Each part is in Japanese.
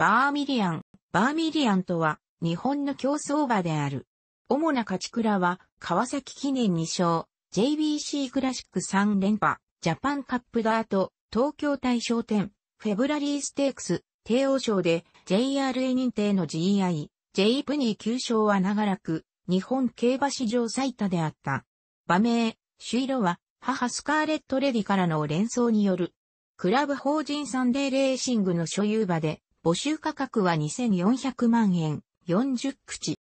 バーミリアン。バーミリアンとは、日本の競争馬である。主な勝ち倉は、川崎記念2勝、JBC クラシック3連覇、ジャパンカップダート、東京大賞典、フェブラリーステークス、帝王賞で JRA 認定の GI、J プニー9勝は長らく、日本競馬史上最多であった。馬名、朱色は、母スカーレットレディからの連想による、クラブ法人サンデーレーシングの所有馬で、募集価格は2400万円、40口。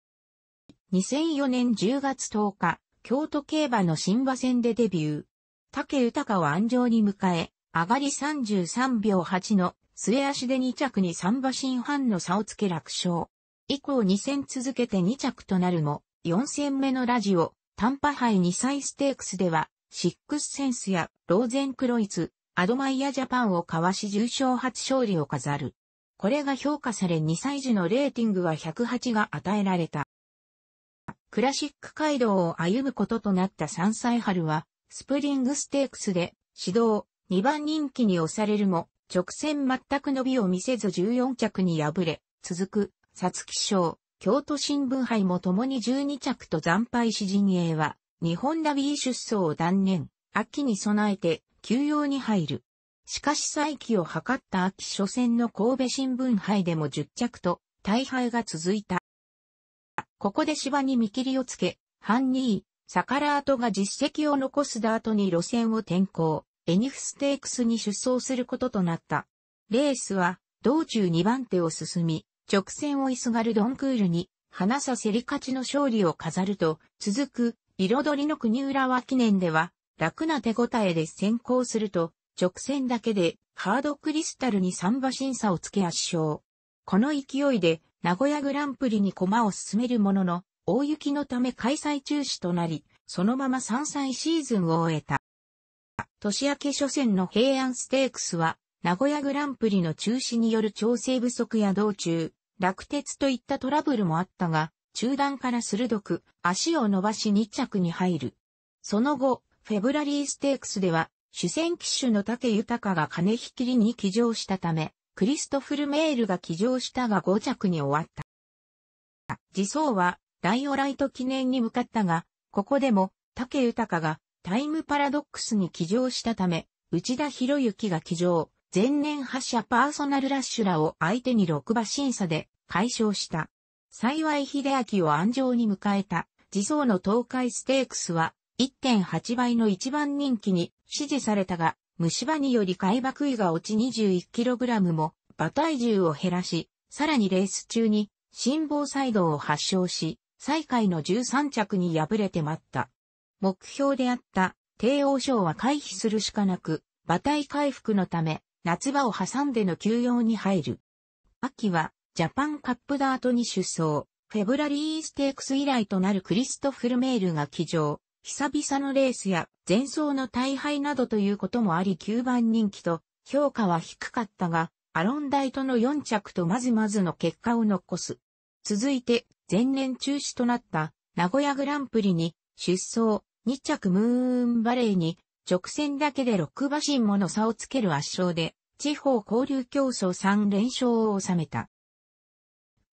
2004年10月10日、京都競馬の新馬戦でデビュー。竹豊を安城に迎え、上がり33秒8の末足で2着に3馬身半の差をつけ楽勝。以降2戦続けて2着となるも、4戦目のラジオ、短波杯2歳ステークスでは、シックスセンスやローゼンクロイツ、アドマイヤジャパンをかわし重賞初勝利を飾る。これが評価され2歳児のレーティングは108が与えられた。クラシック街道を歩むこととなった3歳春は、スプリングステークスで、指導、2番人気に押されるも、直線全く伸びを見せず14着に敗れ、続く、ツキ賞、京都新聞杯も共に12着と惨敗し陣営は、日本ラビー出走を断念、秋に備えて、休養に入る。しかし再起を図った秋初戦の神戸新聞杯でも10着と、大敗が続いた。ここで芝に見切りをつけ、半2位、サカラートが実績を残すダートに路線を転向、エニフステークスに出走することとなった。レースは、道中2番手を進み、直線を急がるドンクールに、花させり勝ちの勝利を飾ると、続く、彩りの国浦和記念では、楽な手応えで先行すると、直線だけでハードクリスタルに3馬審査をつけ圧勝。この勢いで名古屋グランプリに駒を進めるものの、大雪のため開催中止となり、そのまま3歳シーズンを終えた。年明け初戦の平安ステークスは、名古屋グランプリの中止による調整不足や道中、落鉄といったトラブルもあったが、中断から鋭く足を伸ばし2着に入る。その後、フェブラリーステークスでは主戦機種の竹豊が金引きりに騎乗したため、クリストフル・メールが騎乗したが5着に終わった。自走は、ライオライト記念に向かったが、ここでも、竹豊がタイムパラドックスに騎乗したため、内田博之が騎乗、前年覇者パーソナルラッシュらを相手に6馬審査で解消した。幸い秀明を安城に迎えた、自走の東海ステークスは、1.8倍の一番人気に指示されたが、虫歯により海馬杭が落ち 21kg も、馬体重を減らし、さらにレース中に、心房細動を発症し、最下位の13着に敗れて待った。目標であった帝王賞は回避するしかなく、馬体回復のため、夏場を挟んでの休養に入る。秋は、ジャパンカップダートに出走、フェブラリーステークス以来となるクリストフルメールが騎乗、久々のレースや前走の大敗などということもあり9番人気と評価は低かったが、アロンダイトの4着とまずまずの結果を残す。続いて、前年中止となった名古屋グランプリに出走2着ムーンバレーに直線だけで6馬身もの差をつける圧勝で地方交流競争3連勝を収めた。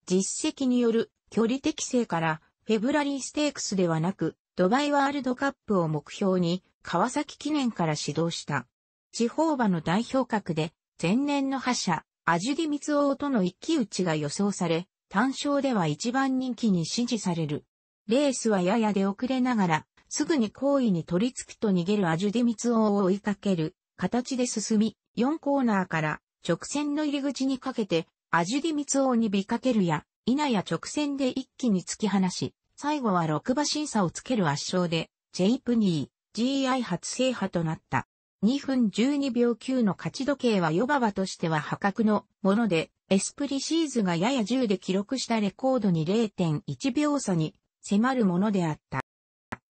実績による距離適性からフェブラリーステークスではなくドバイワールドカップを目標に川崎記念から指導した。地方馬の代表格で前年の覇者、アジュディ・ミツオとの一騎打ちが予想され、単勝では一番人気に支持される。レースはやや出遅れながら、すぐに好位に取り付くと逃げるアジュディ・ミツオを追いかける形で進み、4コーナーから直線の入り口にかけて、アジュディ・ミツオに見かけるや、いなや直線で一気に突き放し、最後は6馬審査をつける圧勝で、ジェイプニー、GI 初制覇となった。2分12秒9の勝ち時計はヨババとしては破格のもので、エスプリシーズがやや10で記録したレコードに0.1秒差に迫るものであった。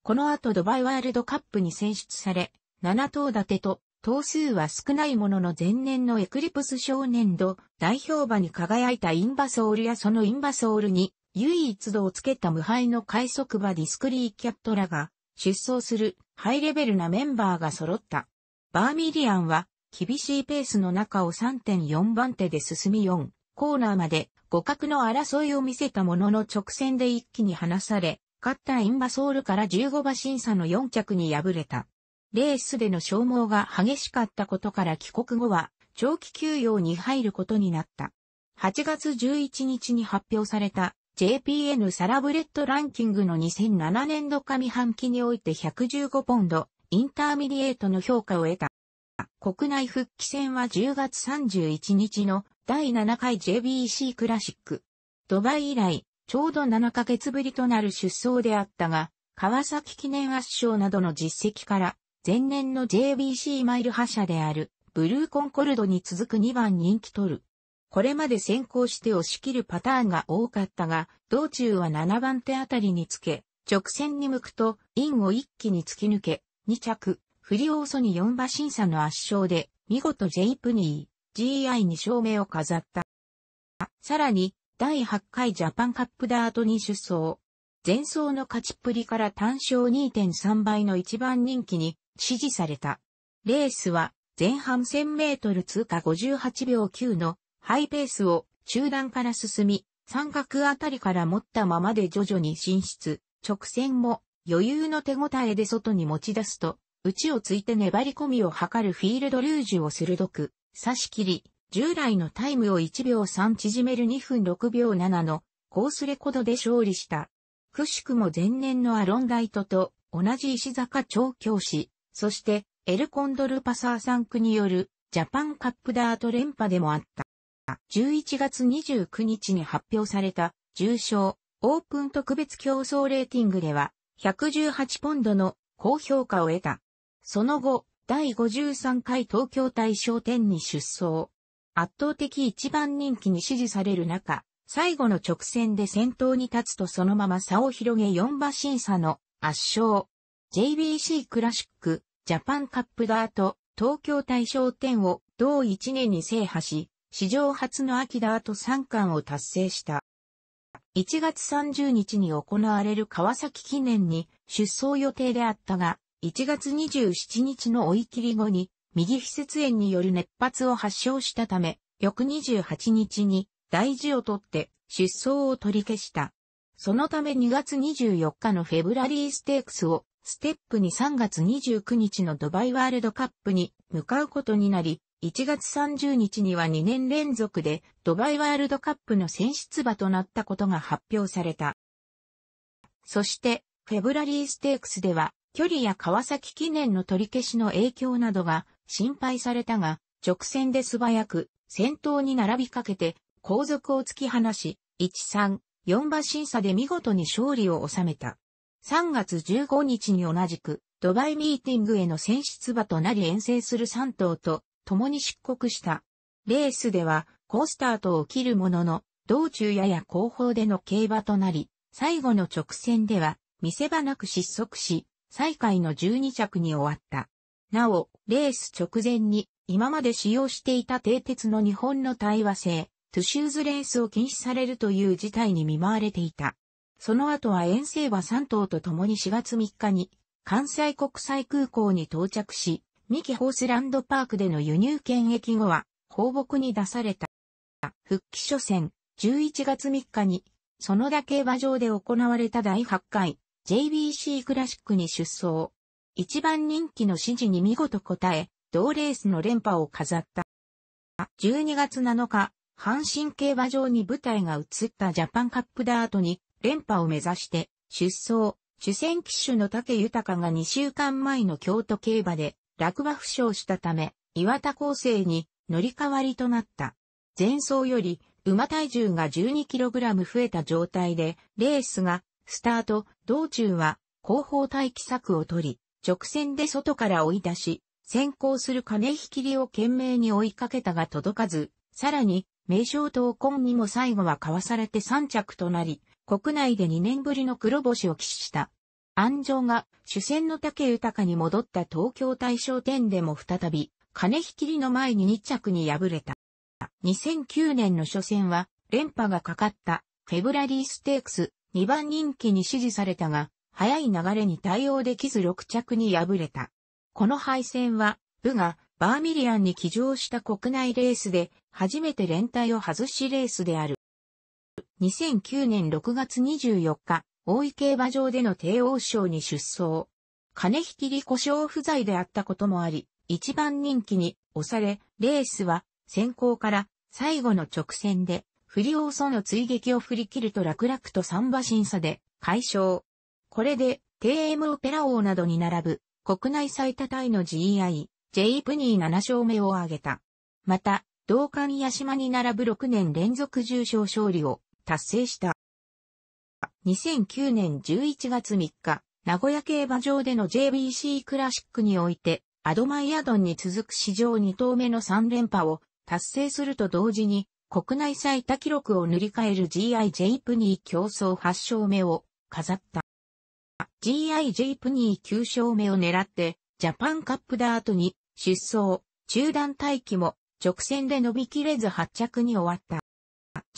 この後ドバイワールドカップに選出され、7頭立てと、頭数は少ないものの前年のエクリプス少年度代表馬に輝いたインバソールやそのインバソールに唯一度をつけた無敗の快速馬ディスクリーキャットらが出走するハイレベルなメンバーが揃った。バーミリアンは厳しいペースの中を3.4番手で進み4コーナーまで互角の争いを見せたものの直線で一気に離され、勝ったインバソールから15馬審査の4着に敗れた。レースでの消耗が激しかったことから帰国後は長期休養に入ることになった。8月11日に発表された JPN サラブレッドランキングの2007年度上半期において115ポンド、インターミディエートの評価を得た。国内復帰戦は10月31日の第7回 JBC クラシック。ドバイ以来、ちょうど7ヶ月ぶりとなる出走であったが、川崎記念圧勝などの実績から、前年の JBC マイル覇者である、ブルーコンコルドに続く2番人気取る。これまで先行して押し切るパターンが多かったが、道中は7番手あたりにつけ、直線に向くと、インを一気に突き抜け、2着、フリオーソに4馬審査の圧勝で、見事ジェイプニー、g i に勝名を飾った。さらに、第8回ジャパンカップダートに出走。前走の勝ちっぷりから単勝2.3倍の一番人気に支持された。レースは前半1000メートル通過58秒9のハイペースを中段から進み、三角あたりから持ったままで徐々に進出、直線も余裕の手応えで外に持ち出すと、内をついて粘り込みを図るフィールドルージュを鋭く、差し切り、従来のタイムを1秒3縮める2分6秒7のコースレコードで勝利した。くしくも前年のアロンライトと同じ石坂調教師、そしてエルコンドルパサー3区によるジャパンカップダート連覇でもあった。11月29日に発表された重賞オープン特別競争レーティングでは118ポンドの高評価を得た。その後、第53回東京大賞典に出走。圧倒的一番人気に支持される中、最後の直線で先頭に立つとそのまま差を広げ4馬審査の圧勝。JBC クラシック、ジャパンカップダート、東京大賞典を同1年に制覇し、史上初の秋ダート3冠を達成した。1月30日に行われる川崎記念に出走予定であったが、1月27日の追い切り後に、右施設炎による熱発を発症したため、翌28日に大事を取って出走を取り消した。そのため2月24日のフェブラリーステークスをステップに3月29日のドバイワールドカップに向かうことになり、1月30日には2年連続でドバイワールドカップの選出馬となったことが発表された。そして、フェブラリーステークスでは、距離や川崎記念の取り消しの影響などが心配されたが、直線で素早く、先頭に並びかけて、後続を突き放し、1-3、4馬審査で見事に勝利を収めた。3月15日に同じく、ドバイミーティングへの選出馬となり遠征する3頭と、共に出国した。レースでは、コースタートを切るものの、道中やや後方での競馬となり、最後の直線では、見せ場なく失速し、最下位の12着に終わった。なお、レース直前に、今まで使用していた定鉄の日本の対話制、トゥシューズレースを禁止されるという事態に見舞われていた。その後は遠征馬3頭と共に4月3日に、関西国際空港に到着し、ミキホースランドパークでの輸入権益後は放牧に出された。復帰初戦、11月3日に、その田競馬場で行われた第8回 JBC クラシックに出走。一番人気の指示に見事応え、同レースの連覇を飾った。12月7日、阪神競馬場に舞台が移ったジャパンカップダートに連覇を目指して出走、主戦機種の竹豊が2週間前の京都競馬で落馬負傷したため、岩田構成に乗り換わりとなった。前走より馬体重が 12kg 増えた状態で、レースがスタート、道中は後方待機策を取り、直線で外から追い出し、先行する金引きりを懸命に追いかけたが届かず、さらに、名称闘魂にも最後は交わされて3着となり、国内で2年ぶりの黒星を喫した。安城が主戦の竹豊に戻った東京大賞店でも再び、金引きりの前に2着に敗れた。2009年の初戦は、連覇がかかったフェブラリーステークス2番人気に支持されたが、早い流れに対応できず6着に敗れた。この敗戦は、部がバーミリアンに騎乗した国内レースで、初めて連帯を外しレースである。2009年6月24日、大井競馬場での帝王賞に出走。金引きり故障不在であったこともあり、一番人気に押され、レースは先行から最後の直線で、フリオーソの追撃を振り切ると楽々と3馬審査で解消。これで、TM オペラ王などに並ぶ、国内最多タイの GI、J プニー7勝目を挙げた。また、同館八島に並ぶ6年連続重賞勝利を達成した。2009年11月3日、名古屋競馬場での JBC クラシックにおいて、アドマイアドンに続く史上2頭目の3連覇を達成すると同時に、国内最多記録を塗り替える GIJ プニー競争8勝目を飾った。GIJ プニー9勝目を狙って、ジャパンカップダートに出走、中断待機も直線で伸びきれず発着に終わった。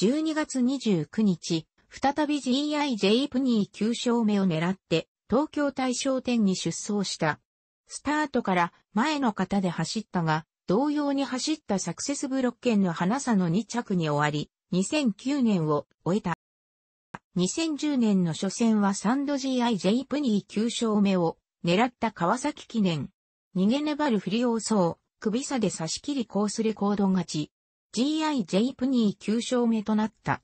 12月29日、再び GIJ プニー9勝目を狙って、東京大賞店に出走した。スタートから前の方で走ったが、同様に走ったサクセスブロッケンの花さの2着に終わり、2009年を終えた。2010年の初戦はサンド GIJ プニー9勝目を狙った川崎記念。逃げ粘る振りをそう、首差で差し切りこうする行動勝ち。GIJ プニー9勝目となった。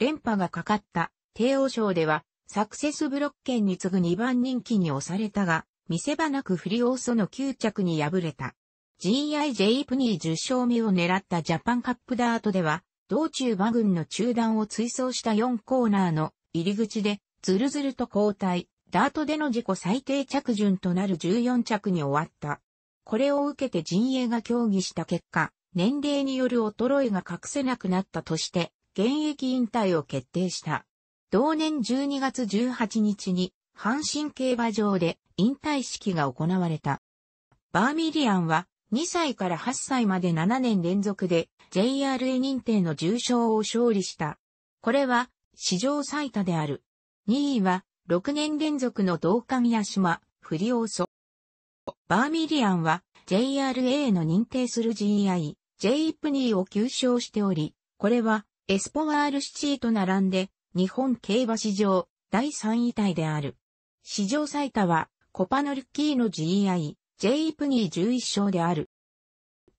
連覇がかかった帝王賞ではサクセスブロッケンに次ぐ2番人気に押されたが、見せ場なくフリオーソの9着に敗れた。GIJ プニー10勝目を狙ったジャパンカップダートでは、道中馬群の中断を追走した4コーナーの入り口で、ずるずると交代、ダートでの自己最低着順となる14着に終わった。これを受けて陣営が協議した結果、年齢による衰えが隠せなくなったとして、現役引退を決定した。同年12月18日に阪神競馬場で引退式が行われた。バーミリアンは2歳から8歳まで7年連続で JRA 認定の重賞を勝利した。これは史上最多である。2位は6年連続の同館や島、フリオーソ。バーミリアンは JRA の認定する GI、J イプニーを吸賞しており、これはエスポワールシチーと並んで、日本競馬史上、第3位体である。史上最多は、コパノルッキーの GI、J プニー11勝である。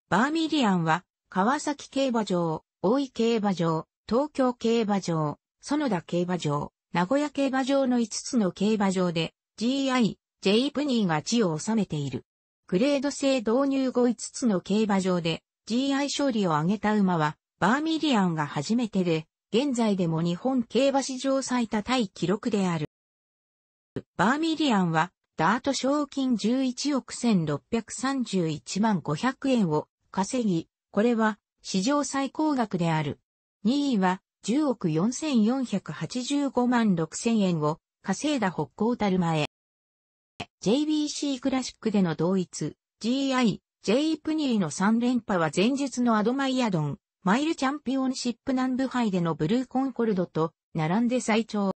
バーミリアンは、川崎競馬場、大井競馬場、東京競馬場、園田競馬場、名古屋競馬場の5つの競馬場で、GI、J プニーが地を収めている。グレード制導入後5つの競馬場で、GI 勝利を挙げた馬は、バーミリアンが初めてで、現在でも日本競馬史上最多タイ記録である。バーミリアンは、ダート賞金11億1631万500円を稼ぎ、これは史上最高額である。2位は10億4485万6000円を稼いだ北高たる前。JBC クラシックでの同一、GI、J プニーの3連覇は前述のアドマイアドン、マイルチャンピオンシップ南部杯でのブルーコンコルドと並んで最長。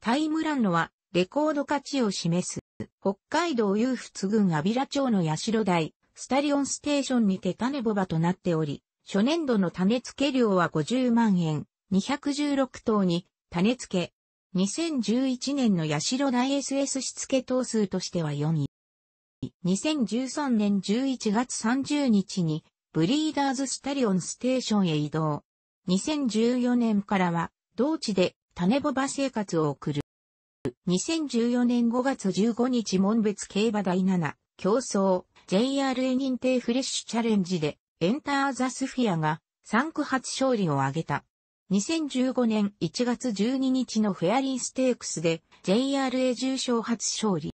タイムランドはレコード価値を示す。北海道有仏郡安平町の代台、スタリオンステーションにて種ボバとなっており、初年度の種付け量は50万円、216頭に種付け。2011年の代台 SS し付け頭数としては4位。2013年11月30日にブリーダーズスタリオンステーションへ移動。2014年からは、同地で種ボバ生活を送る。2014年5月15日門別競馬第7、競争、JRA 認定フレッシュチャレンジで、エンターザスフィアが3区初勝利を挙げた。2015年1月12日のフェアリーステークスで JRA 重賞初勝利。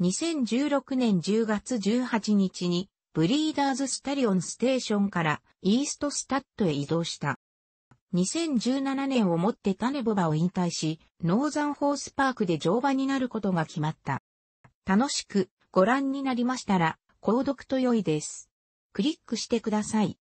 2016年10月18日にブリーダーズスタリオンステーションからイーストスタッドへ移動した。2017年をもってタネボバを引退し、ノーザンホースパークで乗馬になることが決まった。楽しくご覧になりましたら、購読と良いです。クリックしてください。